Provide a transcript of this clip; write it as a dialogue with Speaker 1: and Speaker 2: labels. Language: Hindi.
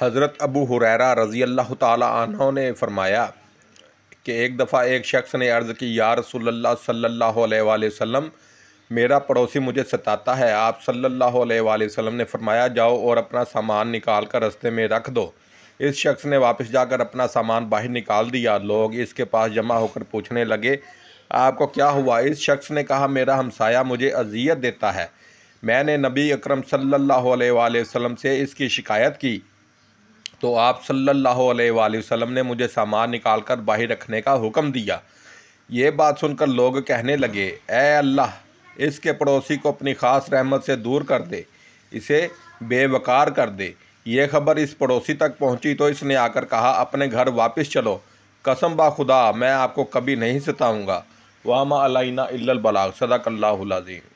Speaker 1: हज़रत अबू हुरैरा रज़ी अल्लाह तहों ने फ़रमाया कि एक दफ़ा एक शख्स ने अर्ज़ की या रसोल्ला सल्ला वसम मेरा पड़ोसी मुझे सताता है आप सल्ला वसम ने फ़रमाया जाओ और अपना सामान निकाल कर रस्ते में रख दो इस शख्स ने वापस जाकर अपना सामान बाहर निकाल दिया लोग इसके पास जमा होकर पूछने लगे आपको क्या हुआ इस शख्स ने कहा मेरा हमसाया मुझे अजियत देता है मैंने नबी अकरम सल्लल्लाहु अलैहि वसल्लम से इसकी शिकायत की तो आप सल्लल्लाहु अलैहि वसल्लम ने मुझे सामान निकाल कर बाहर रखने का हुक्म दिया ये बात सुनकर लोग कहने लगे ए अल्लाह इसके पड़ोसी को अपनी ख़ास रहमत से दूर कर दे इसे बेवकार कर दे ये खबर इस पड़ोसी तक पहुंची तो इसने आकर कहा अपने घर वापस चलो कसम बा खुदा मैं आपको कभी नहीं सताऊँगा वामा अलैना इल्लल सदाकल्लाजीम